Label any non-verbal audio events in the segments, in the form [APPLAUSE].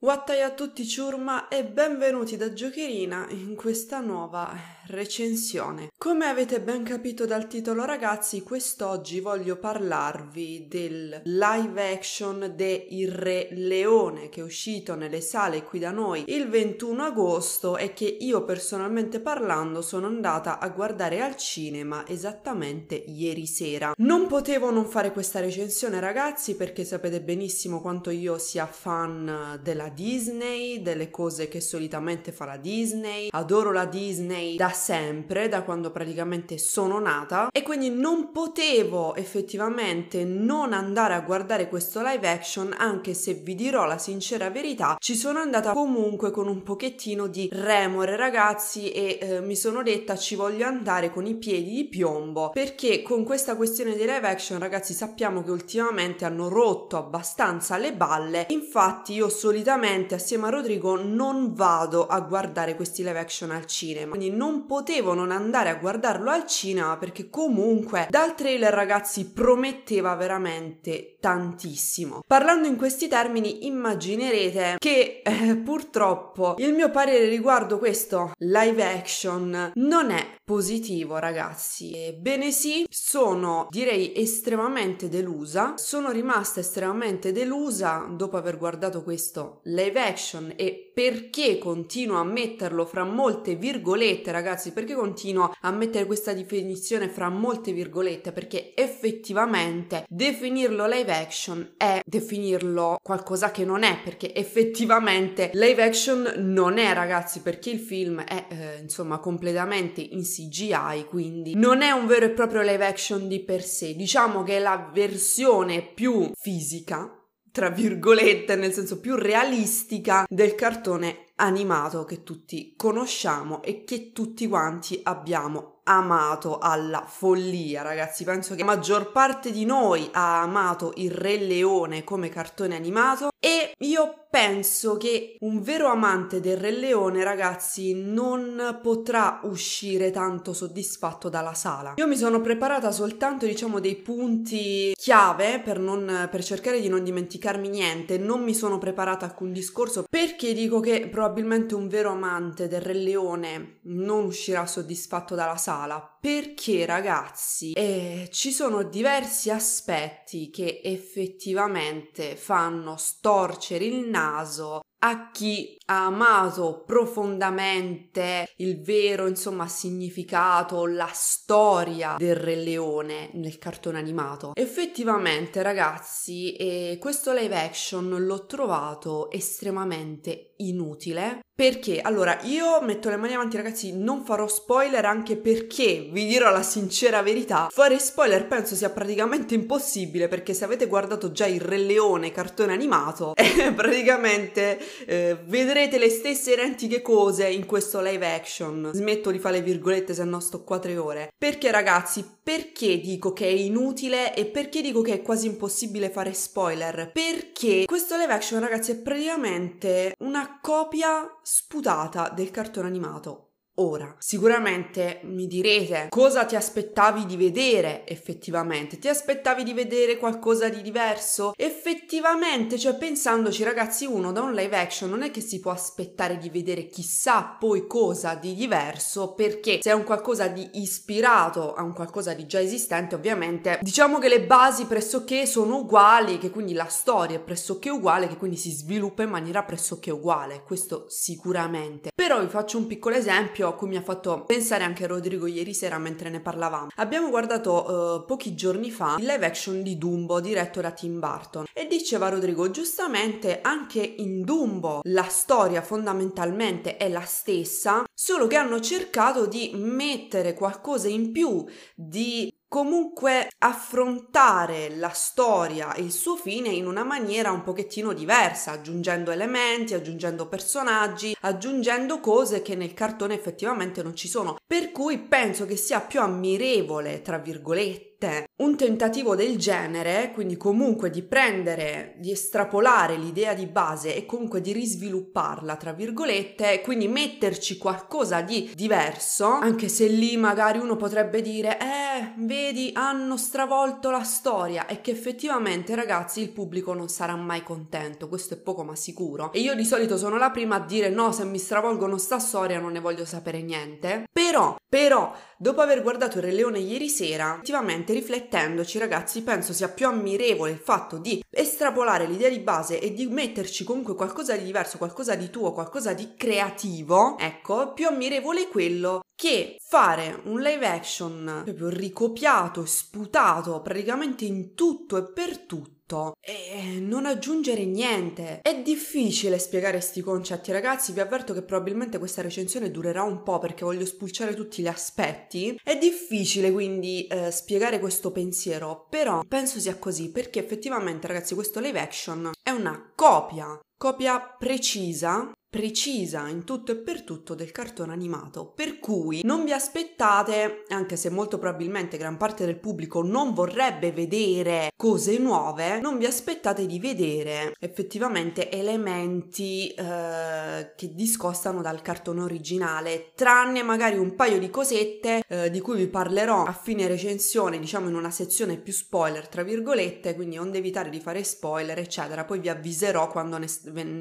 Wattai a tutti ciurma e benvenuti da Giocherina in questa nuova recensione. Come avete ben capito dal titolo ragazzi, quest'oggi voglio parlarvi del live action de Il Re Leone che è uscito nelle sale qui da noi il 21 agosto e che io personalmente parlando sono andata a guardare al cinema esattamente ieri sera. Non potevo non fare questa recensione ragazzi perché sapete benissimo quanto io sia fan della Disney, delle cose che solitamente fa la Disney, adoro la Disney da sempre, da quando praticamente sono nata, e quindi non potevo effettivamente non andare a guardare questo live action, anche se vi dirò la sincera verità, ci sono andata comunque con un pochettino di remore, ragazzi, e eh, mi sono detta ci voglio andare con i piedi di piombo, perché con questa questione dei live action, ragazzi, sappiamo che ultimamente hanno rotto abbastanza le balle, infatti io solitamente assieme a Rodrigo non vado a guardare questi live action al cinema, quindi non potevo non andare a guardarlo al cinema perché comunque dal trailer ragazzi prometteva veramente tantissimo. Parlando in questi termini immaginerete che eh, purtroppo il mio parere riguardo questo live action non è positivo ragazzi. Ebbene sì, sono direi estremamente delusa, sono rimasta estremamente delusa dopo aver guardato questo live action e perché continuo a metterlo fra molte virgolette, ragazzi? Perché continuo a mettere questa definizione fra molte virgolette? Perché effettivamente definirlo live action è definirlo qualcosa che non è, perché effettivamente live action non è, ragazzi, perché il film è eh, insomma completamente in CGI, quindi non è un vero e proprio live action di per sé. Diciamo che è la versione più fisica tra virgolette, nel senso più realistica del cartone animato che tutti conosciamo e che tutti quanti abbiamo amato alla follia, ragazzi. Penso che la maggior parte di noi ha amato il Re Leone come cartone animato e io penso che un vero amante del Re Leone, ragazzi, non potrà uscire tanto soddisfatto dalla sala. Io mi sono preparata soltanto, diciamo, dei punti chiave per, non, per cercare di non dimenticarmi niente. Non mi sono preparata alcun discorso perché dico che probabilmente un vero amante del Re Leone non uscirà soddisfatto dalla sala perché ragazzi eh, ci sono diversi aspetti che effettivamente fanno storcere il naso a chi ha amato profondamente il vero, insomma, significato, la storia del Re Leone nel cartone animato. Effettivamente, ragazzi, eh, questo live action l'ho trovato estremamente inutile. Perché? Allora, io metto le mani avanti, ragazzi, non farò spoiler anche perché, vi dirò la sincera verità, fare spoiler penso sia praticamente impossibile perché se avete guardato già il Re Leone cartone animato, [LAUGHS] eh, praticamente eh, vedrete le stesse identiche cose in questo live action. Smetto di fare le virgolette se no sto qua tre ore. Perché ragazzi, perché dico che è inutile e perché dico che è quasi impossibile fare spoiler? Perché questo live action, ragazzi, è praticamente una copia sputata del cartone animato ora. Sicuramente mi direte cosa ti aspettavi di vedere effettivamente? Ti aspettavi di vedere qualcosa di diverso? Effettivamente, cioè pensandoci ragazzi, uno da un live action non è che si può aspettare di vedere chissà poi cosa di diverso perché se è un qualcosa di ispirato a un qualcosa di già esistente ovviamente diciamo che le basi pressoché sono uguali, che quindi la storia è pressoché uguale, che quindi si sviluppa in maniera pressoché uguale, questo sicuramente. Però vi faccio un piccolo esempio a cui mi ha fatto pensare anche Rodrigo ieri sera mentre ne parlavamo. Abbiamo guardato eh, pochi giorni fa il live action di Dumbo diretto da Tim Burton e diceva Rodrigo giustamente anche in Dumbo la storia fondamentalmente è la stessa, solo che hanno cercato di mettere qualcosa in più di comunque affrontare la storia e il suo fine in una maniera un pochettino diversa, aggiungendo elementi, aggiungendo personaggi, aggiungendo cose che nel cartone effettivamente non ci sono. Per cui penso che sia più ammirevole, tra virgolette, te un tentativo del genere, quindi comunque di prendere, di estrapolare l'idea di base e comunque di risvilupparla, tra virgolette, quindi metterci qualcosa di diverso, anche se lì magari uno potrebbe dire, eh, vedi, hanno stravolto la storia, e che effettivamente ragazzi il pubblico non sarà mai contento, questo è poco ma sicuro. E io di solito sono la prima a dire no, se mi stravolgono sta storia non ne voglio sapere niente. Però, però, Dopo aver guardato il Re Leone ieri sera, effettivamente riflettendoci ragazzi, penso sia più ammirevole il fatto di estrapolare l'idea di base e di metterci comunque qualcosa di diverso, qualcosa di tuo, qualcosa di creativo, ecco, più ammirevole quello che fare un live action proprio ricopiato, sputato praticamente in tutto e per tutto tutto e non aggiungere niente. È difficile spiegare questi concetti, ragazzi. Vi avverto che probabilmente questa recensione durerà un po' perché voglio spulciare tutti gli aspetti. È difficile quindi eh, spiegare questo pensiero, però penso sia così perché effettivamente, ragazzi, questo live action è una copia. Copia precisa precisa in tutto e per tutto del cartone animato, per cui non vi aspettate, anche se molto probabilmente gran parte del pubblico non vorrebbe vedere cose nuove, non vi aspettate di vedere effettivamente elementi eh, che discostano dal cartone originale, tranne magari un paio di cosette eh, di cui vi parlerò a fine recensione, diciamo in una sezione più spoiler, tra virgolette, quindi onde evitare di fare spoiler, eccetera, poi vi avviserò quando ne,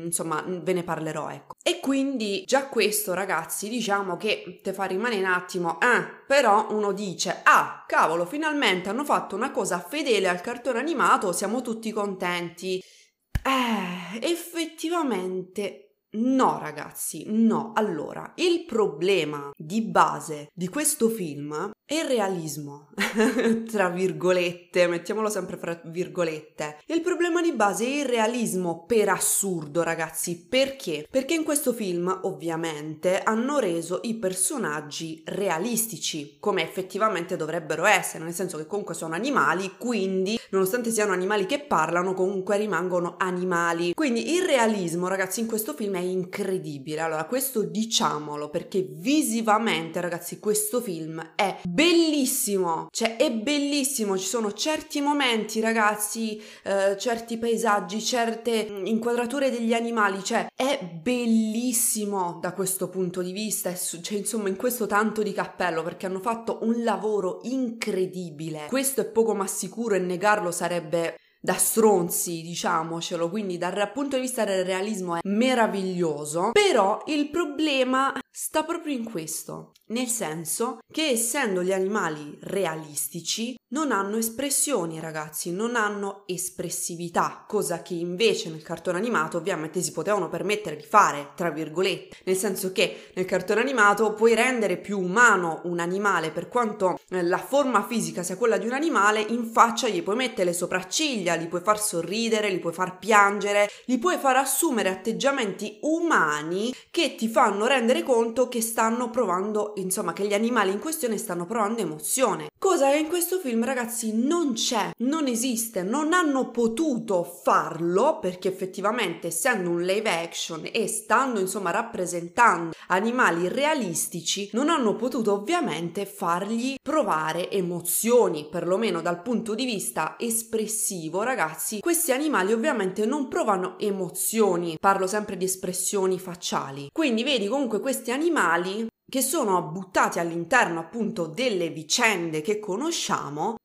insomma, ve ne parlerò. Ecco. Ecco. E quindi già questo, ragazzi, diciamo che te fa rimanere un attimo, eh, però uno dice, ah, cavolo, finalmente hanno fatto una cosa fedele al cartone animato, siamo tutti contenti. Eh, effettivamente No ragazzi, no. Allora, il problema di base di questo film e il realismo, [LAUGHS] tra virgolette, mettiamolo sempre fra virgolette. Il problema di base è il realismo per assurdo, ragazzi, perché? Perché in questo film, ovviamente, hanno reso i personaggi realistici, come effettivamente dovrebbero essere, nel senso che comunque sono animali, quindi, nonostante siano animali che parlano, comunque rimangono animali. Quindi il realismo, ragazzi, in questo film è incredibile. Allora, questo diciamolo, perché visivamente, ragazzi, questo film è bellissimo, cioè è bellissimo, ci sono certi momenti ragazzi, eh, certi paesaggi, certe mm, inquadrature degli animali, cioè è bellissimo da questo punto di vista, cioè insomma in questo tanto di cappello perché hanno fatto un lavoro incredibile, questo è poco ma sicuro e negarlo sarebbe da stronzi, diciamocelo, quindi dal punto di vista del realismo è meraviglioso, però il problema sta proprio in questo, nel senso che essendo gli animali realistici, non hanno espressioni, ragazzi, non hanno espressività, cosa che invece nel cartone animato ovviamente si potevano permettere di fare, tra virgolette, nel senso che nel cartone animato puoi rendere più umano un animale per quanto eh, la forma fisica sia quella di un animale, in faccia gli puoi mettere le sopracciglia, li puoi far sorridere, li puoi far piangere, li puoi far assumere atteggiamenti umani che ti fanno rendere conto che stanno provando, insomma, che gli animali in questione stanno provando emozione, cosa che in questo film film, ragazzi, non c'è, non esiste, non hanno potuto farlo perché effettivamente essendo un live action e stando insomma rappresentando animali realistici, non hanno potuto ovviamente fargli provare emozioni, perlomeno dal punto di vista espressivo, ragazzi. Questi animali ovviamente non provano emozioni, parlo sempre di espressioni facciali. Quindi vedi comunque questi animali che sono buttati all'interno appunto delle vicende che conosciamo,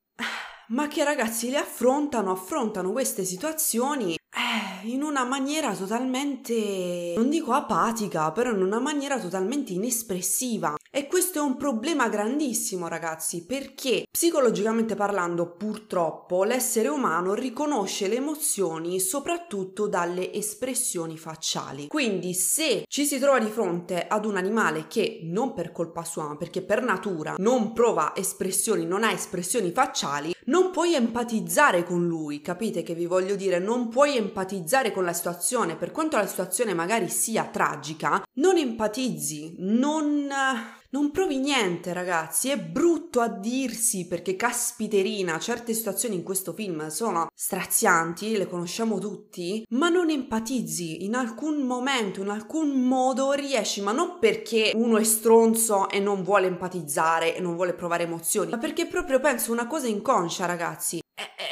ma che ragazzi le affrontano, affrontano queste situazioni eh, in una maniera totalmente, non dico apatica, però in una maniera totalmente inespressiva. E questo è un problema grandissimo, ragazzi, perché psicologicamente parlando, purtroppo, l'essere umano riconosce le emozioni soprattutto dalle espressioni facciali. Quindi, se ci si trova di fronte ad un animale che non per colpa sua, ma perché per natura non prova espressioni, non ha espressioni facciali, non puoi empatizzare con lui, capite che vi voglio dire? Non puoi empatizzare con la situazione, per quanto la situazione magari sia tragica, non empatizzi, non non provi niente, ragazzi, è brutto a dirsi perché caspiterina, certe situazioni in questo film sono strazianti, le conosciamo tutti, ma non empatizzi in alcun momento, in alcun modo riesci, ma non perché uno è stronzo e non vuole empatizzare e non vuole provare emozioni, ma perché proprio penso una cosa inconscia, ragazzi.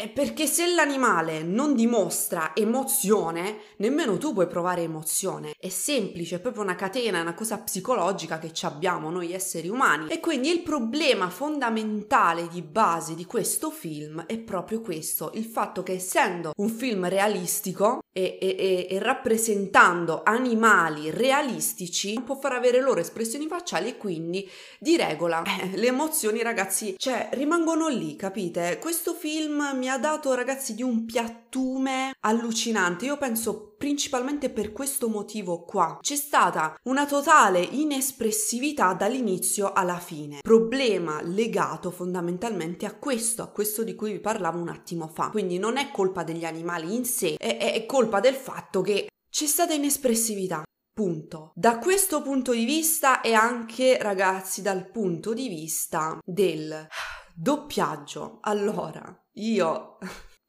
Eh, perché se l'animale non dimostra emozione, nemmeno tu puoi provare emozione. È semplice, è proprio una catena, è una cosa psicologica che ci abbiamo noi esseri umani. E quindi il problema fondamentale di base di questo film è proprio questo, il fatto che essendo un film realistico e, e, e rappresentando animali realistici, può far avere loro espressioni facciali e quindi di regola eh, [LAUGHS] le emozioni ragazzi, cioè rimangono lì, capite? Questo film mi ha ha dato ragazzi di un piattume allucinante. Io penso principalmente per questo motivo qua. C'è stata una totale inespressività dall'inizio alla fine. Problema legato fondamentalmente a questo, a questo di cui vi parlavo un attimo fa. Quindi non è colpa degli animali in sé, è, è colpa del fatto che c'è stata inespressività. Punto. Da questo punto di vista e anche ragazzi dal punto di vista del doppiaggio. Allora, io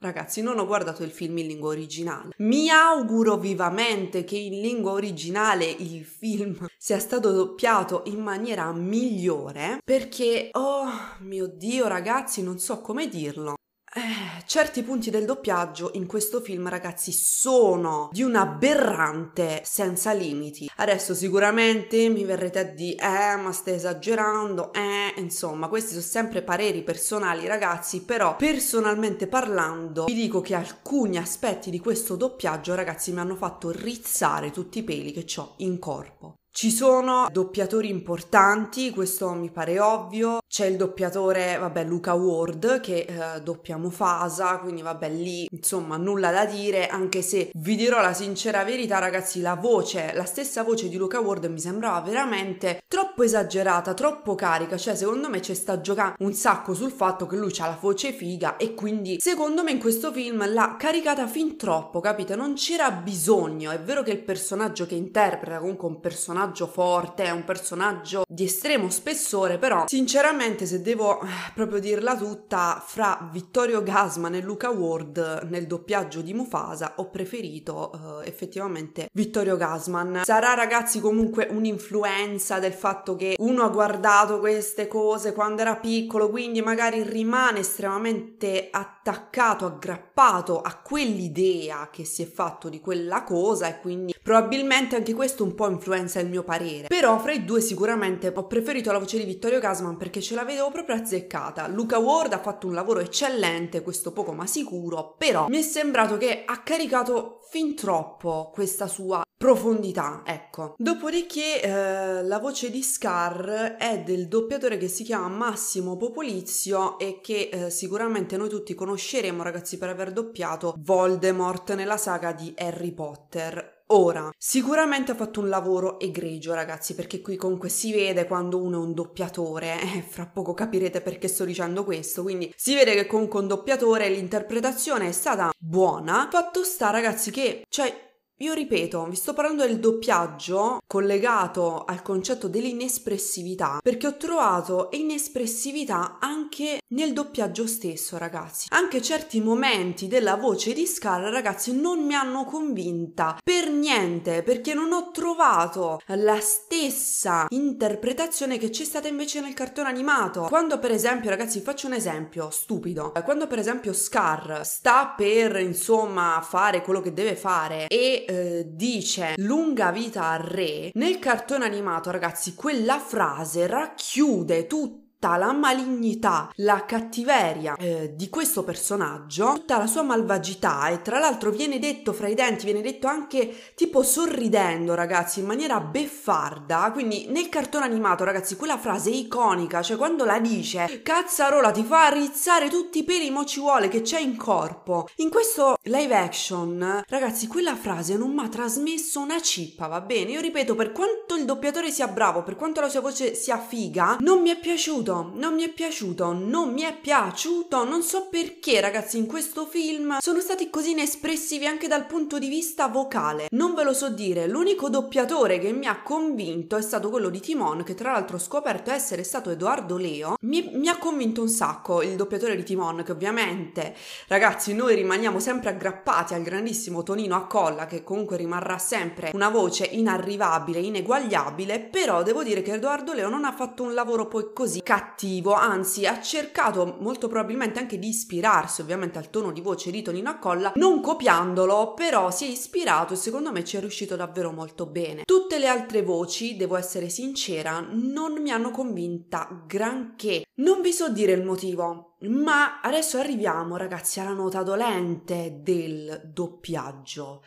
Ragazzi, non ho guardato il film in lingua originale. Mi auguro vivamente che in lingua originale il film sia stato doppiato in maniera migliore, perché, oh mio Dio, ragazzi, non so come dirlo. Eh, certi punti del doppiaggio in questo film, ragazzi, sono di un aberrante senza limiti. Adesso sicuramente mi verrete a dire, eh, ma stai esagerando, eh, insomma, questi sono sempre pareri personali, ragazzi, però personalmente parlando vi dico che alcuni aspetti di questo doppiaggio, ragazzi, mi hanno fatto rizzare tutti i peli che ho in corpo. Ci sono doppiatori importanti, questo mi pare ovvio. C'è il doppiatore, vabbè, Luca Ward che eh, doppia Mufasa, quindi vabbè lì, insomma, nulla da dire, anche se vi dirò la sincera verità, ragazzi, la voce, la stessa voce di Luca Ward mi sembrava veramente troppo esagerata, troppo carica, cioè secondo me ci sta giocando un sacco sul fatto che lui ha la voce figa e quindi secondo me in questo film l'ha caricata fin troppo, capite? Non c'era bisogno, è vero che il personaggio che interpreta comunque un personaggio personaggio forte, è un personaggio di estremo spessore, però sinceramente se devo eh, proprio dirla tutta, fra Vittorio Gasman e Luca Ward nel doppiaggio di Mufasa ho preferito eh, effettivamente Vittorio Gasman. Sarà ragazzi comunque un'influenza del fatto che uno ha guardato queste cose quando era piccolo, quindi magari rimane estremamente attaccato, aggrappato a quell'idea che si è fatto di quella cosa e quindi probabilmente anche questo un po' influenza il mio parere. Però fra i due sicuramente ho preferito la voce di Vittorio Gasman perché ce la vedevo proprio azzeccata. Luca Ward ha fatto un lavoro eccellente, questo poco ma sicuro, però mi è sembrato che ha caricato fin troppo questa sua profondità, ecco. Dopodiché eh, la voce di Scar è del doppiatore che si chiama Massimo Popolizio e che eh, sicuramente noi tutti conosceremo, ragazzi, per aver doppiato Voldemort nella saga di Harry Potter. Ora, sicuramente ha fatto un lavoro egregio, ragazzi, perché qui comunque si vede quando uno è un doppiatore, [LAUGHS] eh, fra poco capirete perché sto dicendo questo, quindi si vede che comunque un doppiatore l'interpretazione è stata buona. Fatto sta, ragazzi, che cioè io ripeto, vi sto parlando del doppiaggio collegato al concetto dell'inespressività, perché ho trovato inespressività anche nel doppiaggio stesso, ragazzi. Anche certi momenti della voce di Scar, ragazzi, non mi hanno convinta per niente, perché non ho trovato la stessa interpretazione che c'è stata invece nel cartone animato. Quando per esempio, ragazzi, faccio un esempio stupido. Quando per esempio Scar sta per, insomma, fare quello che deve fare e eh, dice lunga vita al re, nel cartone animato, ragazzi, quella frase racchiude tutto tutta la malignità, la cattiveria eh, di questo personaggio, tutta la sua malvagità e tra l'altro viene detto fra i denti, viene detto anche tipo sorridendo ragazzi in maniera beffarda, quindi nel cartone animato ragazzi quella frase iconica, cioè quando la dice cazzarola ti fa rizzare tutti i peli mo ci vuole che c'è in corpo, in questo live action ragazzi quella frase non mi ha trasmesso una cippa, va bene? Io ripeto per quanto il doppiatore sia bravo, per quanto la sua voce sia figa, non mi è piaciuto piaciuto, non mi è piaciuto, non mi è piaciuto. Non so perché, ragazzi, in questo film sono stati così inespressivi anche dal punto di vista vocale. Non ve lo so dire, l'unico doppiatore che mi ha convinto è stato quello di Timon, che tra l'altro ho scoperto essere stato Edoardo Leo. Mi, mi ha convinto un sacco il doppiatore di Timon, che ovviamente, ragazzi, noi rimaniamo sempre aggrappati al grandissimo Tonino Accolla, che comunque rimarrà sempre una voce inarrivabile, ineguagliabile, però devo dire che Edoardo Leo non ha fatto un lavoro poi così cattivo cattivo, anzi ha cercato molto probabilmente anche di ispirarsi ovviamente al tono di voce di Tonino colla, non copiandolo, però si è ispirato e secondo me ci è riuscito davvero molto bene. Tutte le altre voci, devo essere sincera, non mi hanno convinta granché. Non vi so dire il motivo, ma adesso arriviamo, ragazzi, alla nota dolente del doppiaggio.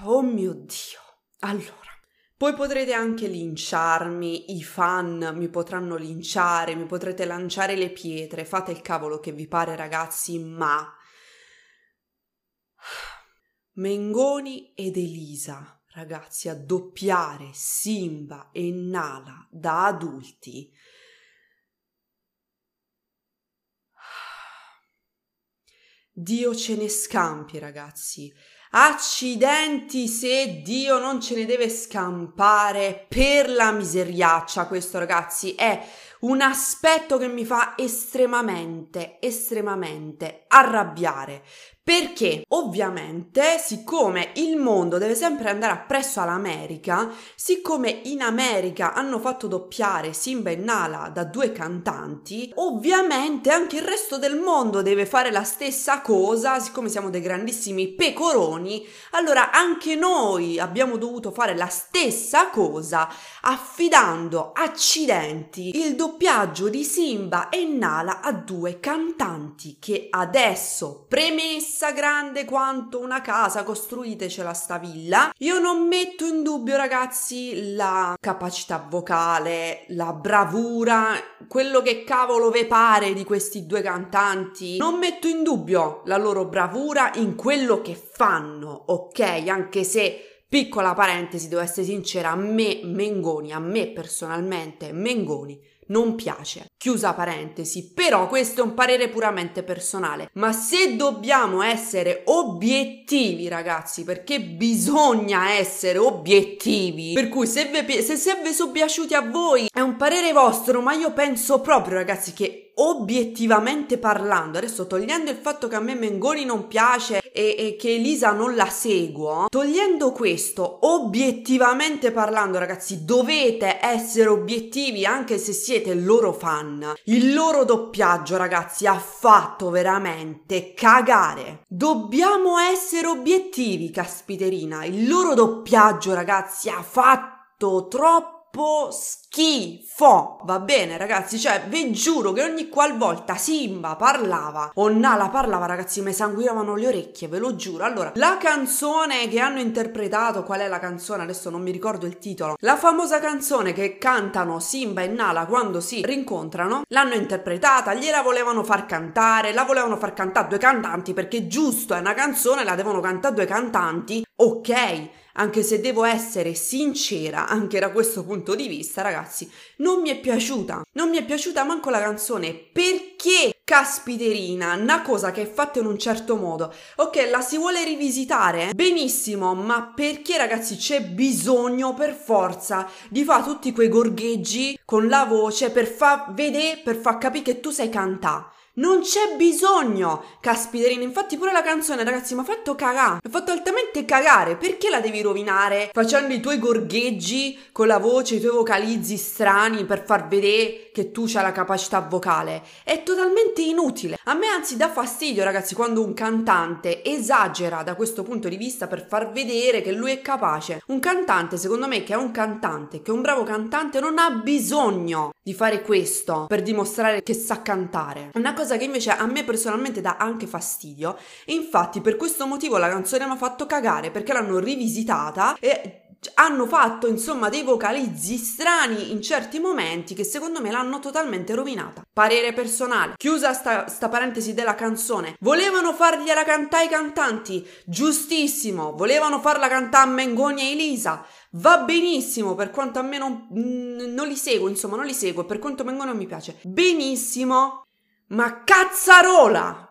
Ah, oh mio Dio. Allora, poi potrete anche linciarmi, i fan mi potranno linciare, mi potrete lanciare le pietre, fate il cavolo che vi pare ragazzi, ma... Mengoni ed Elisa, ragazzi, a doppiare Simba e Nala da adulti. Dio ce ne scampi, ragazzi. Accidenti se Dio non ce ne deve scampare per la miseriaccia. Questo, ragazzi, è un aspetto che mi fa estremamente, estremamente arrabbiare. Perché ovviamente, siccome il mondo deve sempre andare appresso all'America, siccome in America hanno fatto doppiare Simba e Nala da due cantanti, ovviamente anche il resto del mondo deve fare la stessa cosa, siccome siamo dei grandissimi pecoroni, allora anche noi abbiamo dovuto fare la stessa cosa affidando accidenti il doppiaggio di Simba e Nala a due cantanti che adesso premessa altezza grande quanto una casa, costruitecela sta villa. Io non metto in dubbio, ragazzi, la capacità vocale, la bravura, quello che cavolo ve pare di questi due cantanti. Non metto in dubbio la loro bravura in quello che fanno, ok? Anche se Piccola parentesi, devo essere sincera, a me Mengoni, a me personalmente Mengoni non piace. Chiusa parentesi, però questo è un parere puramente personale, ma se dobbiamo essere obiettivi ragazzi, perché bisogna essere obiettivi, per cui se, ve, se, se vi sono piaciuti a voi è un parere vostro, ma io penso proprio ragazzi che obiettivamente parlando, adesso togliendo il fatto che a me Mengoni non piace e, e, che Elisa non la seguo, togliendo questo, obiettivamente parlando, ragazzi, dovete essere obiettivi anche se siete siete loro fan, il loro doppiaggio, ragazzi, ha fatto veramente cagare. Dobbiamo essere obiettivi, caspiterina. Il loro doppiaggio, ragazzi, ha fatto troppo troppo schifo. Va bene, ragazzi, cioè, vi giuro che ogni qualvolta Simba parlava o Nala parlava, ragazzi, mi sanguinavano le orecchie, ve lo giuro. Allora, la canzone che hanno interpretato, qual è la canzone? Adesso non mi ricordo il titolo. La famosa canzone che cantano Simba e Nala quando si rincontrano, l'hanno interpretata, gliela volevano far cantare, la volevano far cantare a due cantanti perché giusto, è una canzone, la devono cantare a due cantanti. Ok, anche se devo essere sincera anche da questo punto di vista, ragazzi, non mi è piaciuta. Non mi è piaciuta manco la canzone perché caspiterina, una cosa che è fatta in un certo modo. Ok, la si vuole rivisitare? Benissimo, ma perché ragazzi c'è bisogno per forza di fare tutti quei gorgheggi con la voce per far vedere, per far capire che tu sai cantare? Non c'è bisogno, caspiterina. Infatti, pure la canzone, ragazzi, mi ha fatto cagare. Mi ha fatto altamente cagare. Perché la devi rovinare facendo i tuoi gorgheggi con la voce, i tuoi vocalizzi strani per far vedere che tu c'hai la capacità vocale? È totalmente inutile. A me, anzi, dà fastidio, ragazzi, quando un cantante esagera da questo punto di vista per far vedere che lui è capace. Un cantante, secondo me, che è un cantante, che è un bravo cantante, non ha bisogno di fare questo per dimostrare che sa cantare. È Una cosa cosa che invece a me personalmente dà anche fastidio e infatti per questo motivo la canzone hanno fatto cagare perché l'hanno rivisitata e hanno fatto insomma dei vocalizzi strani in certi momenti che secondo me l'hanno totalmente rovinata. Parere personale, chiusa sta, sta, parentesi della canzone, volevano fargliela cantare i cantanti, giustissimo, volevano farla cantare a Mengoni e Elisa, va benissimo per quanto a me non, mh, non li seguo, insomma non li seguo, per quanto Mengoni non mi piace, benissimo, ma cazzarola!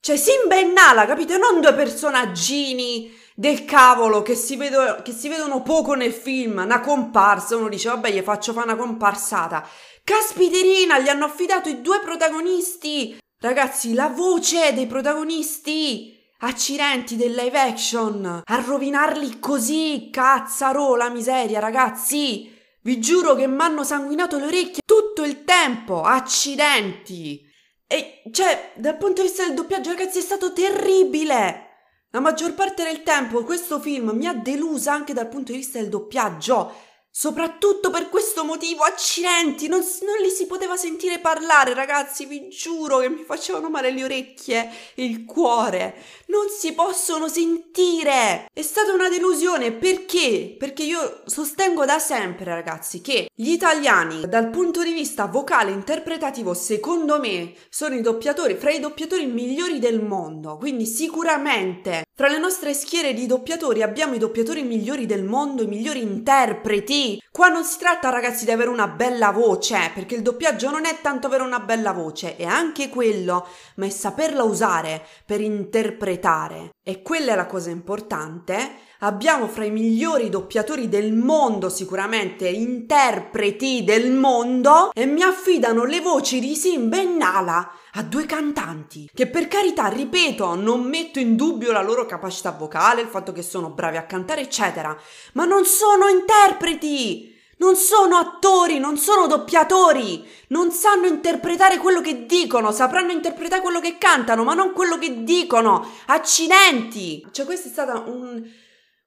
Cioè Simba e Nala, capite? Non due personaggini del cavolo che si, vedo, che si vedono poco nel film, una comparsa, uno dice vabbè gli faccio fare una comparsata. Caspiterina, gli hanno affidato i due protagonisti! Ragazzi, la voce dei protagonisti accidenti del live action a rovinarli così, cazzarola miseria, ragazzi! Vi giuro che mi hanno sanguinato le orecchie tutto il tempo, accidenti! E cioè, dal punto di vista del doppiaggio, ragazzi, è stato terribile! La maggior parte del tempo questo film mi ha delusa anche dal punto di vista del doppiaggio. Soprattutto per questo motivo, accidenti, non, non, li si poteva sentire parlare, ragazzi, vi giuro che mi facevano male le orecchie, il cuore. Non si possono sentire! È stata una delusione, perché? Perché io sostengo da sempre, ragazzi, che gli italiani, dal punto di vista vocale interpretativo, secondo me, sono i doppiatori, fra i doppiatori migliori del mondo. Quindi sicuramente, fra le nostre schiere di doppiatori abbiamo i doppiatori migliori del mondo, i migliori interpreti così. Qua non si tratta, ragazzi, di avere una bella voce, eh, perché il doppiaggio non è tanto avere una bella voce, è anche quello, ma è saperla usare per interpretare. E quella è la cosa importante abbiamo fra i migliori doppiatori del mondo, sicuramente interpreti del mondo, e mi affidano le voci di Simba e Nala a due cantanti che per carità, ripeto, non metto in dubbio la loro capacità vocale, il fatto che sono bravi a cantare, eccetera, ma non sono interpreti! Non sono attori, non sono doppiatori, non sanno interpretare quello che dicono, sapranno interpretare quello che cantano, ma non quello che dicono. Accidenti! Cioè, questa è stata un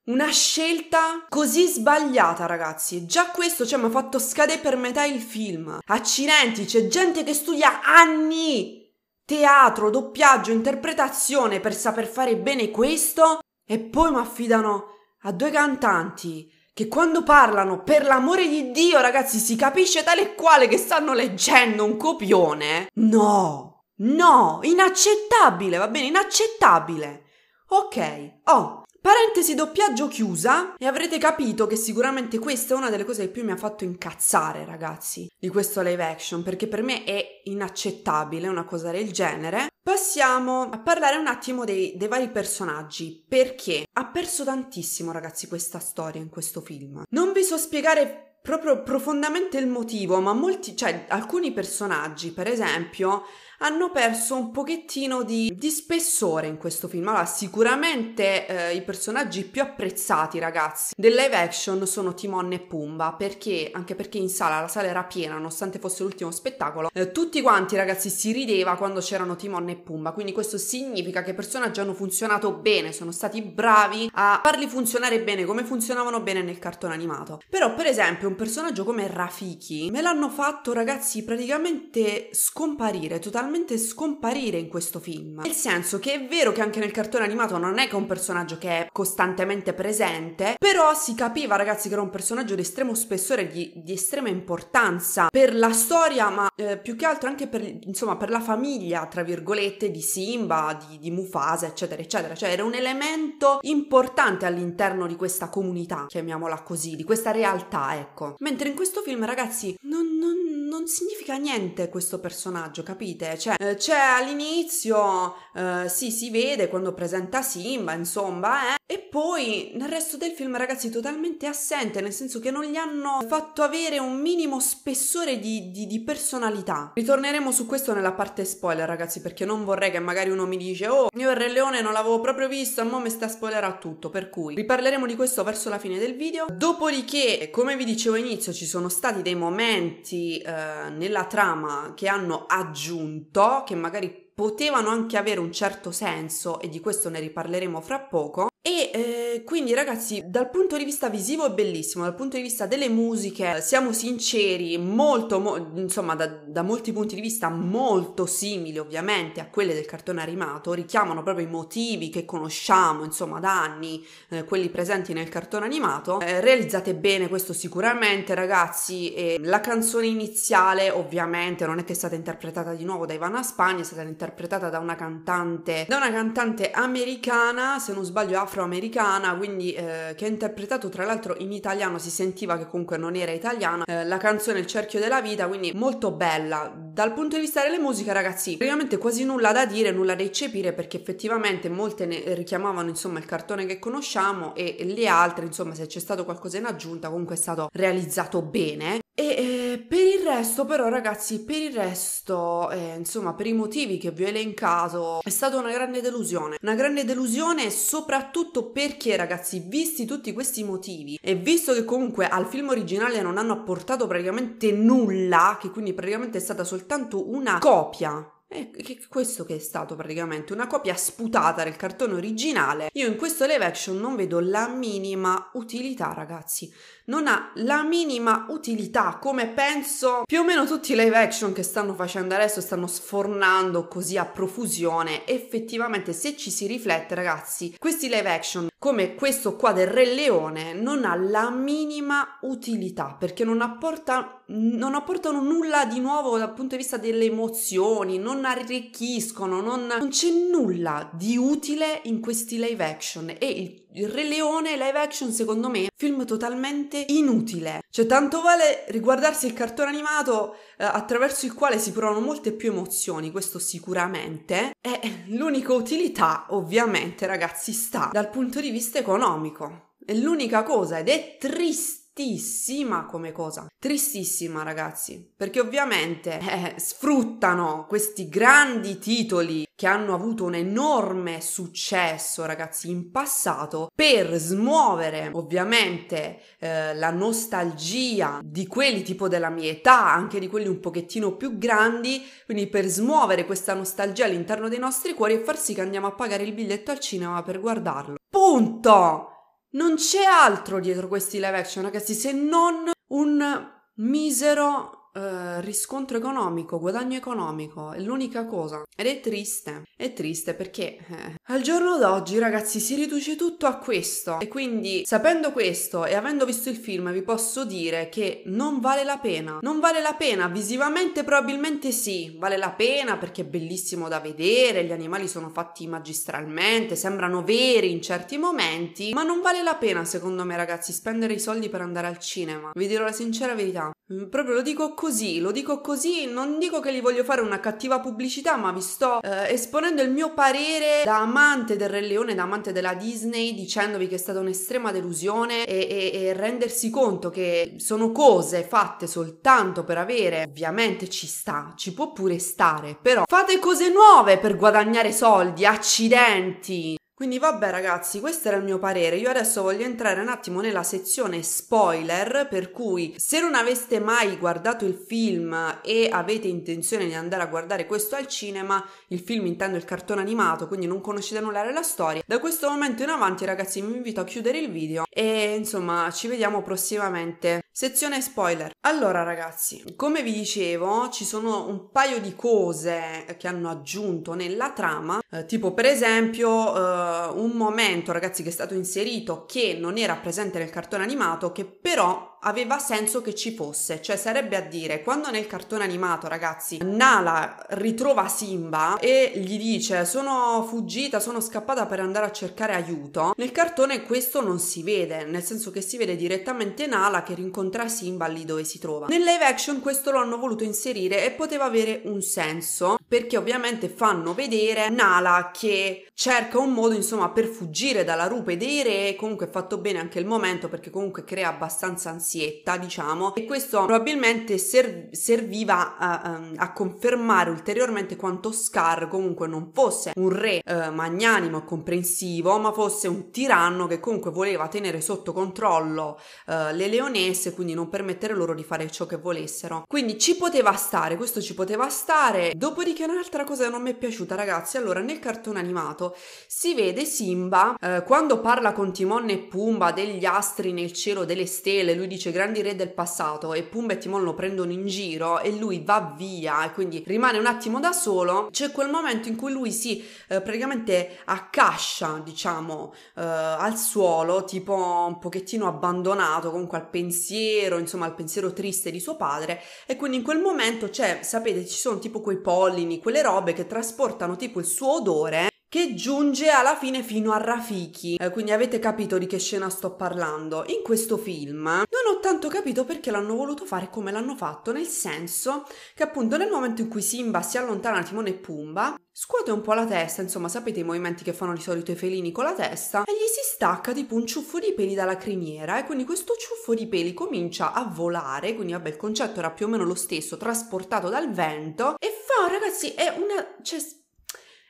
una scelta così sbagliata, ragazzi. Già questo cioè, mi ha fatto scadere per metà il film. Accidenti, c'è gente che studia anni teatro, doppiaggio, interpretazione per saper fare bene questo e poi mi affidano a due cantanti che quando parlano, per l'amore di Dio, ragazzi, si capisce tale e quale che stanno leggendo un copione? No, no, inaccettabile, va bene, inaccettabile. Ok, oh, Parentesi doppiaggio chiusa e avrete capito che sicuramente questa è una delle cose che più mi ha fatto incazzare, ragazzi, di questo live action, perché per me è inaccettabile una cosa del genere. Passiamo a parlare un attimo dei, dei, vari personaggi, perché ha perso tantissimo, ragazzi, questa storia in questo film. Non vi so spiegare proprio profondamente il motivo, ma molti, cioè alcuni personaggi, per esempio, hanno perso un pochettino di, di spessore in questo film. Allora, sicuramente eh, i personaggi più apprezzati, ragazzi, del live action sono Timon e Pumba, perché anche perché in sala la sala era piena, nonostante fosse l'ultimo spettacolo, eh, tutti quanti, ragazzi, si rideva quando c'erano Timon e Pumba, quindi questo significa che i personaggi hanno funzionato bene, sono stati bravi a farli funzionare bene come funzionavano bene nel cartone animato. Però, per esempio, un personaggio come Rafiki me l'hanno fatto, ragazzi, praticamente scomparire totalmente letteralmente scomparire in questo film. Nel senso che è vero che anche nel cartone animato non è che un personaggio che è costantemente presente, però si capiva ragazzi che era un personaggio di estremo spessore, di, di estrema importanza per la storia, ma eh, più che altro anche per, insomma, per, la famiglia, tra virgolette, di Simba, di, di Mufasa, eccetera, eccetera. Cioè era un elemento importante all'interno di questa comunità, chiamiamola così, di questa realtà, ecco. Mentre in questo film, ragazzi, non, non non significa niente questo personaggio, capite? Cioè, eh, c'è all'inizio, eh, sì, si vede quando presenta Simba, insomma, eh, e poi nel resto del film, ragazzi, totalmente assente, nel senso che non gli hanno fatto avere un minimo spessore di, di, di, personalità. Ritorneremo su questo nella parte spoiler, ragazzi, perché non vorrei che magari uno mi dice Oh, io il Re Leone non l'avevo proprio visto, a mo' mi sta spoiler a tutto, per cui riparleremo di questo verso la fine del video. Dopodiché, come vi dicevo all'inizio, ci sono stati dei momenti eh, nella trama che hanno aggiunto, che magari potevano anche avere un certo senso e di questo ne riparleremo fra poco. E eh, quindi ragazzi, dal punto di vista visivo è bellissimo, dal punto di vista delle musiche, siamo sinceri, molto, mo- insomma, da, da, molti punti di vista molto simili ovviamente a quelle del cartone animato, richiamano proprio i motivi che conosciamo, insomma, da anni, eh, quelli presenti nel cartone animato. Eh, realizzate bene questo sicuramente, ragazzi, e la canzone iniziale ovviamente non è che è stata interpretata di nuovo da Ivana Spagna, è stata interpretata da una cantante, da una cantante americana, se non sbaglio, afro afroamericana, quindi eh, che ha interpretato tra l'altro in italiano, si sentiva che comunque non era italiana, eh, la canzone Il cerchio della vita, quindi molto bella. Dal punto di vista delle musiche, ragazzi, praticamente quasi nulla da dire, nulla da eccepire perché effettivamente molte ne richiamavano insomma il cartone che conosciamo e le altre, insomma, se c'è stato qualcosa in aggiunta, comunque è stato realizzato bene. E eh, eh, per il resto, però, ragazzi, per il resto, eh, insomma, per i motivi che vi ho elencato, è stata una grande delusione. Una grande delusione soprattutto perché, ragazzi, visti tutti questi motivi e visto che comunque al film originale non hanno apportato praticamente nulla, che quindi praticamente è stata soltanto una copia e questo che è stato praticamente una copia sputata del cartone originale. Io in questo live action non vedo la minima utilità, ragazzi. Non ha la minima utilità, come penso più o meno tutti i live action che stanno facendo adesso stanno sfornando così a profusione. Effettivamente, se ci si riflette, ragazzi, questi live action come questo qua del Re Leone non ha la minima utilità perché non, apporta, non apportano nulla di nuovo dal punto di vista delle emozioni, non arricchiscono, non, non c'è nulla di utile in questi live action e il il Re Leone live action secondo me film totalmente inutile. Cioè tanto vale riguardarsi il cartone animato eh, attraverso il quale si provano molte più emozioni, questo sicuramente. E l'unica utilità ovviamente ragazzi sta dal punto di vista economico. È l'unica cosa ed è triste tristissima come cosa. Tristissima, ragazzi, perché ovviamente eh, sfruttano questi grandi titoli che hanno avuto un enorme successo, ragazzi, in passato per smuovere ovviamente eh, la nostalgia di quelli tipo della mia età, anche di quelli un pochettino più grandi, quindi per smuovere questa nostalgia all'interno dei nostri cuori e far sì che andiamo a pagare il biglietto al cinema per guardarlo. Punto! Non c'è altro dietro questi live action, ragazzi, se non un misero eh, riscontro economico, guadagno economico, è l'unica cosa. Ed è triste, è triste perché eh, al giorno d'oggi ragazzi si riduce tutto a questo e quindi sapendo questo e avendo visto il film vi posso dire che non vale la pena, non vale la pena, visivamente probabilmente sì, vale la pena perché è bellissimo da vedere, gli animali sono fatti magistralmente, sembrano veri in certi momenti, ma non vale la pena secondo me ragazzi spendere i soldi per andare al cinema, vi dirò la sincera verità, mm, proprio lo dico così, lo dico così, non dico che gli voglio fare una cattiva pubblicità, ma vi sto eh, esponendo il mio parere da amante del Re Leone, da amante della Disney, dicendovi che è stata un'estrema delusione e, e, e rendersi conto che sono cose fatte soltanto per avere, ovviamente ci sta, ci può pure stare, però fate cose nuove per guadagnare soldi, accidenti! Quindi vabbè ragazzi, questo era il mio parere. Io adesso voglio entrare un attimo nella sezione spoiler, per cui se non aveste mai guardato il film e avete intenzione di andare a guardare questo al cinema, il film intendo il cartone animato, quindi non conoscete nulla della storia, da questo momento in avanti ragazzi vi invito a chiudere il video e insomma ci vediamo prossimamente. Sezione spoiler. Allora ragazzi, come vi dicevo, ci sono un paio di cose che hanno aggiunto nella trama, eh, tipo per esempio... Eh, un momento, ragazzi, che è stato inserito che non era presente nel cartone animato, che però aveva senso che ci fosse, cioè sarebbe a dire quando nel cartone animato ragazzi Nala ritrova Simba e gli dice sono fuggita, sono scappata per andare a cercare aiuto, nel cartone questo non si vede, nel senso che si vede direttamente Nala che rincontra Simba lì dove si trova. Nel live action questo lo hanno voluto inserire e poteva avere un senso perché ovviamente fanno vedere Nala che cerca un modo insomma per fuggire dalla rupe dei re, comunque è fatto bene anche il momento perché comunque crea abbastanza ansia passietta, diciamo, e questo probabilmente serv- serviva a, ehm, a, confermare ulteriormente quanto Scar comunque non fosse un re eh, magnanimo e comprensivo, ma fosse un tiranno che comunque voleva tenere sotto controllo eh, le leonesse, quindi non permettere loro di fare ciò che volessero. Quindi ci poteva stare, questo ci poteva stare. Dopodiché un'altra cosa non mi è piaciuta, ragazzi, allora nel cartone animato si vede Simba eh, quando parla con Timon e Pumba degli astri nel cielo, delle stelle, lui dice dice grandi re del passato e Pumba e Timon lo prendono in giro e lui va via e quindi rimane un attimo da solo, c'è quel momento in cui lui si eh, praticamente accascia, diciamo, eh, al suolo, tipo un pochettino abbandonato comunque al pensiero, insomma al pensiero triste di suo padre e quindi in quel momento c'è, sapete, ci sono tipo quei pollini, quelle robe che trasportano tipo il suo odore che giunge alla fine fino a Rafiki. Eh, quindi avete capito di che scena sto parlando. In questo film non ho tanto capito perché l'hanno voluto fare come l'hanno fatto, nel senso che appunto nel momento in cui Simba si allontana da Timone e Pumba, scuote un po' la testa, insomma sapete i movimenti che fanno di solito i felini con la testa, e gli si stacca tipo un ciuffo di peli dalla criniera e quindi questo ciuffo di peli comincia a volare, quindi vabbè il concetto era più o meno lo stesso, trasportato dal vento, e fa ragazzi è una... Cioè,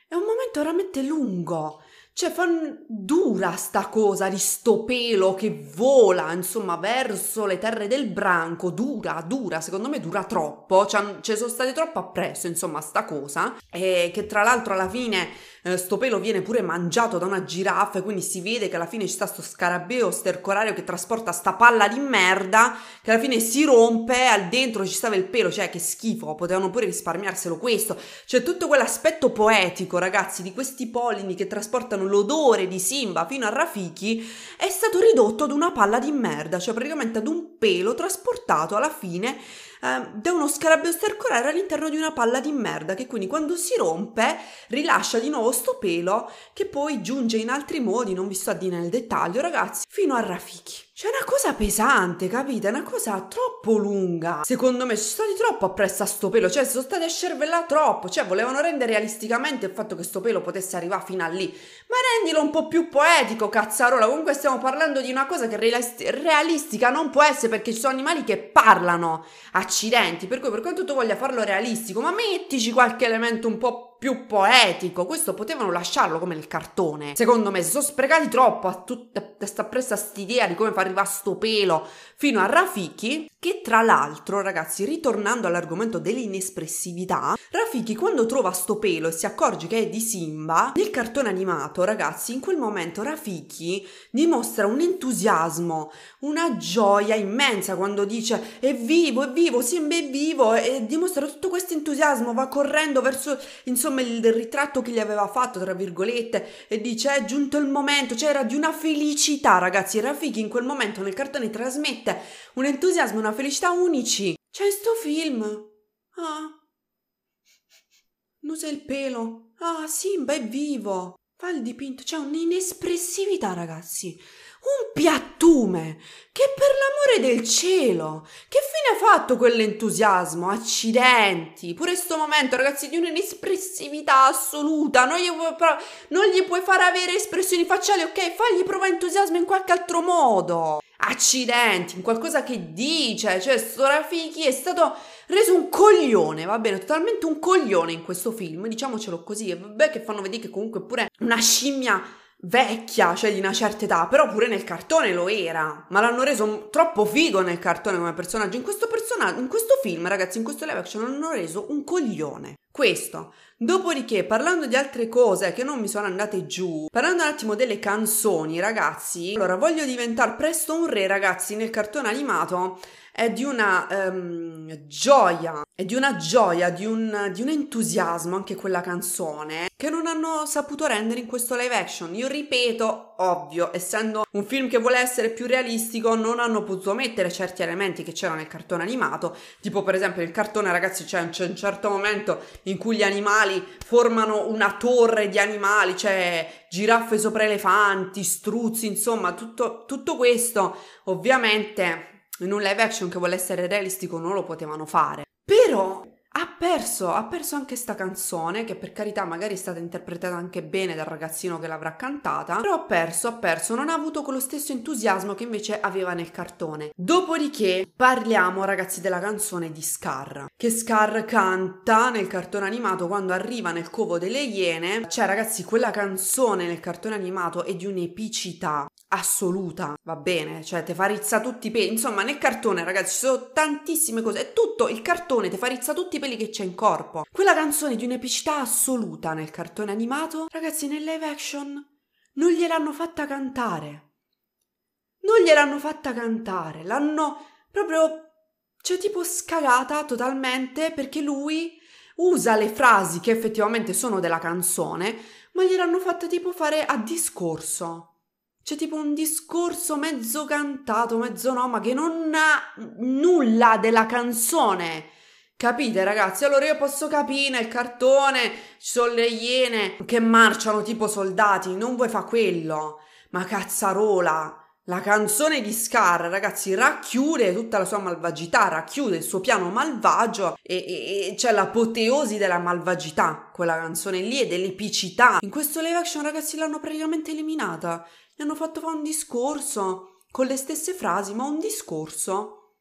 è un momento veramente lungo. Cioè, fa dura sta cosa di sto pelo che vola, insomma, verso le terre del branco. Dura, dura, secondo me dura troppo. Cioè, ci sono state troppo appresso, insomma, sta cosa. E che tra l'altro alla fine eh, sto pelo viene pure mangiato da una giraffa, e quindi si vede che alla fine ci sta sto scarabeo stercorario che trasporta sta palla di merda, che alla fine si rompe, al dentro ci stava il pelo, cioè che schifo, potevano pure risparmiarselo questo. Cioè tutto quell'aspetto poetico, ragazzi, di questi polini che trasportano l'odore di Simba fino a Rafiki, è stato ridotto ad una palla di merda, cioè praticamente ad un pelo trasportato alla fine Ehm, da uno scarabeo stercorare all'interno di una palla di merda che quindi quando si rompe rilascia di nuovo sto pelo che poi giunge in altri modi, non vi sto a dire nel dettaglio ragazzi, fino a Rafiki. C'è una cosa pesante, capite? Una cosa troppo lunga. Secondo me sono stati troppo appresso a sto pelo, cioè sono stati a scervellare troppo, cioè volevano rendere realisticamente il fatto che sto pelo potesse arrivare fino a lì. Ma rendilo un po' più poetico, cazzarola. Comunque stiamo parlando di una cosa che realistica non può essere perché ci sono animali che parlano. Accidenti, per cui per quanto tu voglia farlo realistico, ma mettici qualche elemento un po' più poetico. Questo potevano lasciarlo come il cartone. Secondo me si sono sprecati troppo a tutta questa pressa st'idea di come far arrivare sto pelo fino a Rafiki, che tra l'altro, ragazzi, ritornando all'argomento dell'inespressività, Rafiki quando trova sto pelo e si accorge che è di Simba, nel cartone animato, ragazzi, in quel momento Rafiki dimostra un entusiasmo, una gioia immensa quando dice è vivo, è vivo, Simba è vivo e dimostra tutto questo entusiasmo, va correndo verso, insomma, insomma il ritratto che gli aveva fatto, tra virgolette, e dice è giunto il momento, cioè era di una felicità ragazzi, Rafiki in quel momento nel cartone trasmette un entusiasmo, una felicità unici. C'è sto film, ah, non usa il pelo, ah Simba è vivo, fa il dipinto, c'è un'inespressività ragazzi, un piattume! Che per l'amore del cielo! Che fine ha fatto quell'entusiasmo? Accidenti! Pure sto momento, ragazzi, di un'inespressività assoluta. Non gli, puoi, non gli puoi far avere espressioni facciali, ok? Fagli provare entusiasmo in qualche altro modo. Accidenti, in qualcosa che dice, cioè sto è stato reso un coglione, va bene, totalmente un coglione in questo film, diciamocelo così, e vabbè che fanno vedere che comunque è pure una scimmia vecchia, cioè di una certa età, però pure nel cartone lo era, ma l'hanno reso troppo figo nel cartone come personaggio. In questo, personaggio, in questo film, ragazzi, in questo live action l'hanno reso un coglione. Questo, Dopodiché, parlando di altre cose che non mi sono andate giù, parlando un attimo delle canzoni, ragazzi, allora voglio diventare presto un re, ragazzi, nel cartone animato è di una um, gioia, è di una gioia, di un, di un, entusiasmo anche quella canzone che non hanno saputo rendere in questo live action. Io ripeto, ovvio, essendo un film che vuole essere più realistico, non hanno potuto mettere certi elementi che c'erano nel cartone animato, tipo per esempio nel cartone ragazzi c'è un, c'è un certo momento in cui gli animali formano una torre di animali, c'è cioè giraffe sopra elefanti, struzzi, insomma, tutto, tutto questo ovviamente in un live action che vuole essere realistico non lo potevano fare. Però ha perso, ha perso anche sta canzone, che per carità magari è stata interpretata anche bene dal ragazzino che l'avrà cantata, però ha perso, ha perso, non ha avuto quello stesso entusiasmo che invece aveva nel cartone. Dopodiché parliamo, ragazzi, della canzone di Scar, che Scar canta nel cartone animato quando arriva nel covo delle iene. Cioè, ragazzi, quella canzone nel cartone animato è di un'epicità assoluta, va bene, cioè te fa rizza tutti i peli, insomma nel cartone ragazzi ci sono tantissime cose, è tutto il cartone, te fa rizza tutti i peli che c'è in corpo. Quella canzone di un'epicità assoluta nel cartone animato, ragazzi nel live action non gliel'hanno fatta cantare, non gliel'hanno fatta cantare, l'hanno proprio, cioè tipo scagata totalmente perché lui usa le frasi che effettivamente sono della canzone, ma gliel'hanno fatta tipo fare a discorso. C'è tipo un discorso mezzo cantato, mezzo no, ma che non ha nulla della canzone. Capite ragazzi? Allora io posso capire il cartone, ci sono le iene che marciano tipo soldati, non vuoi fa quello. Ma cazzarola, la canzone di Scar, ragazzi, racchiude tutta la sua malvagità, racchiude il suo piano malvagio e, e, e c'è l'apoteosi della malvagità, quella canzone lì e dell'epicità. In questo live action, ragazzi, l'hanno praticamente eliminata. Mi hanno fatto fare un discorso, con le stesse frasi, ma un discorso.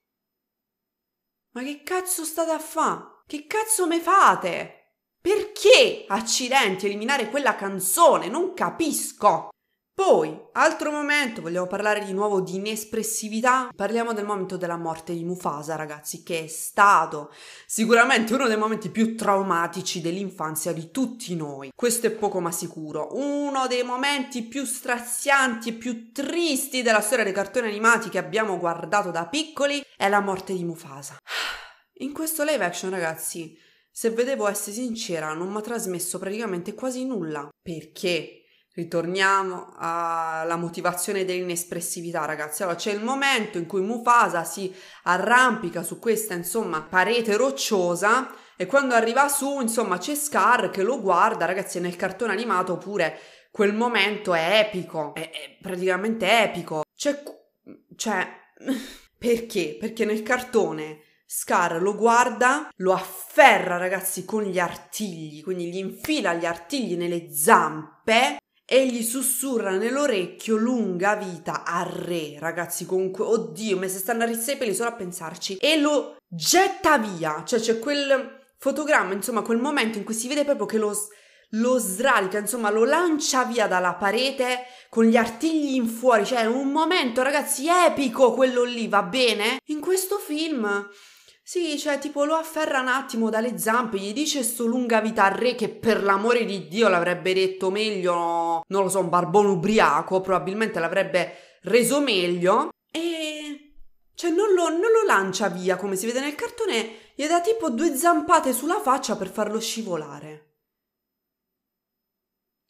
Ma che cazzo state a fa? Che cazzo me fate? Perché, accidenti, eliminare quella canzone? Non capisco. Poi, altro momento, vogliamo parlare di nuovo di inespressività. Parliamo del momento della morte di Mufasa, ragazzi, che è stato sicuramente uno dei momenti più traumatici dell'infanzia di tutti noi. Questo è poco ma sicuro. Uno dei momenti più strazianti e più tristi della storia dei cartoni animati che abbiamo guardato da piccoli è la morte di Mufasa. In questo live action, ragazzi, se vedevo essere sincera, non mi ha trasmesso praticamente quasi nulla. Perché? Ritorniamo alla motivazione dell'inespressività, ragazzi. Allora, c'è il momento in cui Mufasa si arrampica su questa, insomma, parete rocciosa e quando arriva su, insomma, c'è Scar che lo guarda, ragazzi, nel cartone animato pure quel momento è epico, è, è praticamente epico. C'è cioè [LAUGHS] perché? Perché nel cartone Scar lo guarda, lo afferra, ragazzi, con gli artigli, quindi gli infila gli artigli nelle zampe e gli sussurra nell'orecchio lunga vita al re, ragazzi, comunque, oddio, mi si stanno a peli solo a pensarci, e lo getta via, cioè c'è quel fotogramma, insomma, quel momento in cui si vede proprio che lo, lo sralca, insomma, lo lancia via dalla parete con gli artigli in fuori, cioè è un momento, ragazzi, epico quello lì, va bene? In questo film sì, cioè tipo lo afferra un attimo dalle zampe, gli dice sto lunga vita al re che per l'amore di Dio l'avrebbe detto meglio, non lo so, un barbone ubriaco, probabilmente l'avrebbe reso meglio e cioè non lo, non lo lancia via come si vede nel cartone, gli dà tipo due zampate sulla faccia per farlo scivolare.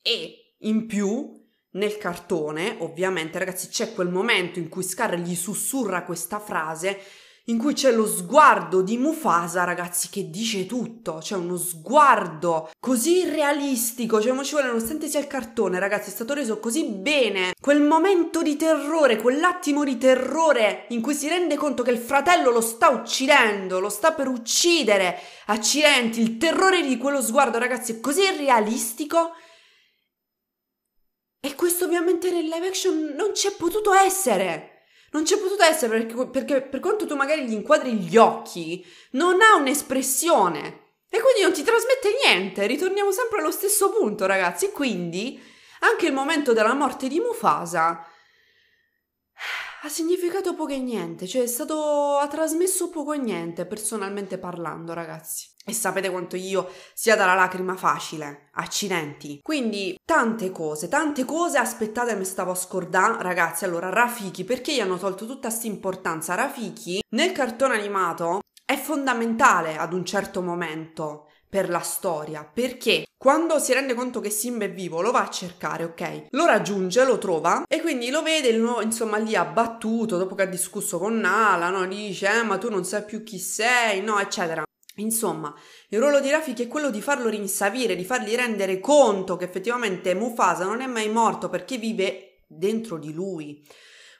E in più nel cartone, ovviamente ragazzi, c'è quel momento in cui Scar gli sussurra questa frase in cui c'è lo sguardo di Mufasa, ragazzi, che dice tutto. C'è uno sguardo così realistico, cioè non ci vuole nonostante sia il cartone, ragazzi, è stato reso così bene. Quel momento di terrore, quell'attimo di terrore in cui si rende conto che il fratello lo sta uccidendo, lo sta per uccidere. Accidenti, il terrore di quello sguardo, ragazzi, è così realistico. E questo ovviamente nel live action non c'è potuto essere. Non c'è potuto essere perché, perché per quanto tu magari gli inquadri gli occhi, non ha un'espressione. E quindi non ti trasmette niente. Ritorniamo sempre allo stesso punto, ragazzi. Quindi anche il momento della morte di Mufasa ha significato poco e niente, cioè è stato, ha trasmesso poco e niente personalmente parlando ragazzi. E sapete quanto io sia dalla lacrima facile, accidenti. Quindi tante cose, tante cose, aspettate mi stavo a scordare, ragazzi, allora Rafiki, perché gli hanno tolto tutta questa importanza? Rafiki nel cartone animato è fondamentale ad un certo momento per la storia, perché quando si rende conto che Simba è vivo, lo va a cercare, ok? Lo raggiunge, lo trova e quindi lo vede nuovo, insomma, lì abbattuto dopo che ha discusso con Nala, no? dice, eh, ma tu non sai più chi sei, no? Eccetera. Insomma, il ruolo di Rafik è quello di farlo rinsavire, di fargli rendere conto che effettivamente Mufasa non è mai morto perché vive dentro di lui.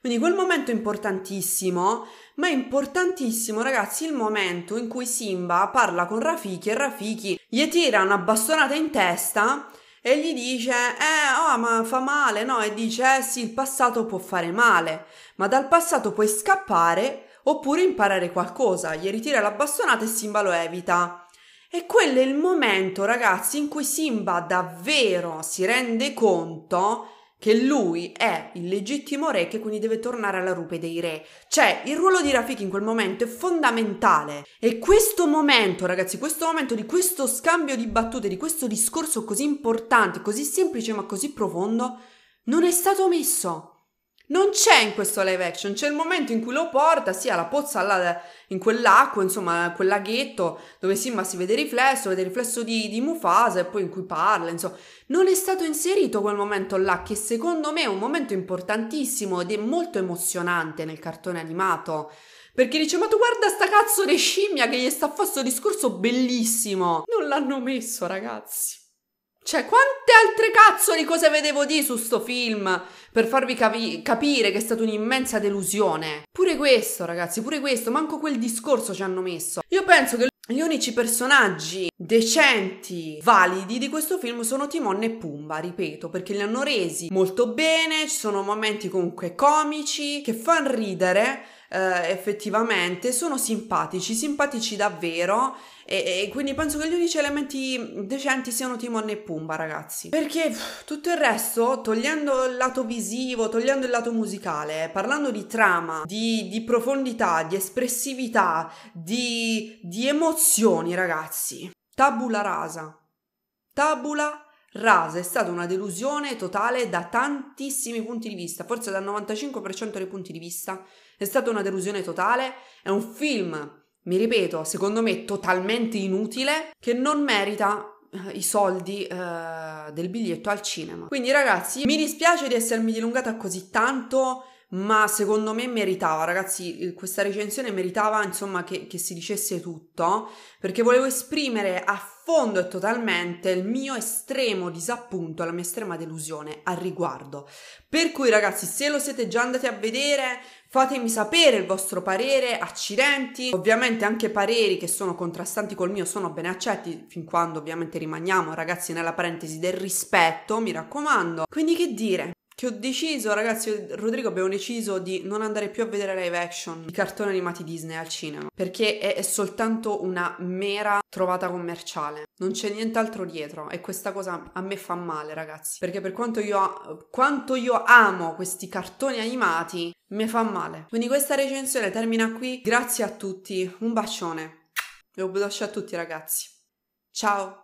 Quindi quel momento è importantissimo, ma è importantissimo, ragazzi, il momento in cui Simba parla con Rafiki e Rafiki gli tira una bastonata in testa e gli dice eh oh ma fa male no e dice eh sì il passato può fare male ma dal passato puoi scappare oppure imparare qualcosa gli ritira la bastonata e Simba lo evita e quello è il momento ragazzi in cui Simba davvero si rende conto che lui è il legittimo re che quindi deve tornare alla rupe dei re. Cioè, il ruolo di Rafiki in quel momento è fondamentale e questo momento, ragazzi, questo momento di questo scambio di battute, di questo discorso così importante, così semplice ma così profondo, non è stato messo. Non c'è in questo live action, c'è il momento in cui lo porta sia sì, alla pozza alla, eh, in quell'acqua, insomma, quel laghetto dove Simba si vede riflesso, vede il riflesso di, di, Mufasa e poi in cui parla, insomma. Non è stato inserito quel momento là, che secondo me è un momento importantissimo ed è molto emozionante nel cartone animato. Perché dice, ma tu guarda sta cazzo di scimmia che gli sta a fare questo discorso bellissimo. Non l'hanno messo, ragazzi. Cioè, quante altre cazzo di cose vedevo di su sto film per farvi capi- capire che è stata un'immensa delusione. Pure questo, ragazzi, pure questo, manco quel discorso ci hanno messo. Io penso che gli unici personaggi decenti, validi di questo film sono Timon e Pumba, ripeto, perché li hanno resi molto bene, ci sono momenti comunque comici che fanno ridere, eh, effettivamente, sono simpatici, simpatici davvero e, e, quindi penso che gli unici elementi decenti siano Timon e Pumba, ragazzi. Perché pff, tutto il resto, togliendo il lato visivo, togliendo il lato musicale, parlando di trama, di, di profondità, di espressività, di, di emozioni, ragazzi. Tabula rasa. Tabula rasa. È stata una delusione totale da tantissimi punti di vista, forse dal 95% dei punti di vista. È stata una delusione totale. È un film mi ripeto, secondo me totalmente inutile, che non merita eh, i soldi eh, del biglietto al cinema. Quindi ragazzi, mi dispiace di essermi dilungata così tanto, ma secondo me meritava, ragazzi, eh, questa recensione meritava insomma che, che si dicesse tutto, perché volevo esprimere a fondo e totalmente il mio estremo disappunto, la mia estrema delusione al riguardo. Per cui ragazzi, se lo siete già andati a vedere, Fatemi sapere il vostro parere, accidenti, ovviamente anche pareri che sono contrastanti col mio sono ben accetti, fin quando ovviamente rimaniamo ragazzi nella parentesi del rispetto, mi raccomando. Quindi che dire? Che ho deciso, ragazzi, Rodrigo abbiamo deciso di non andare più a vedere live action, di cartoni animati Disney al cinema, perché è, è soltanto una mera trovata commerciale, non c'è nient'altro dietro e questa cosa a me fa male, ragazzi, perché per quanto io, quanto io amo questi cartoni animati, mi fa male. Quindi questa recensione termina qui, grazie a tutti, un bacione e un bacio a tutti ragazzi. Ciao!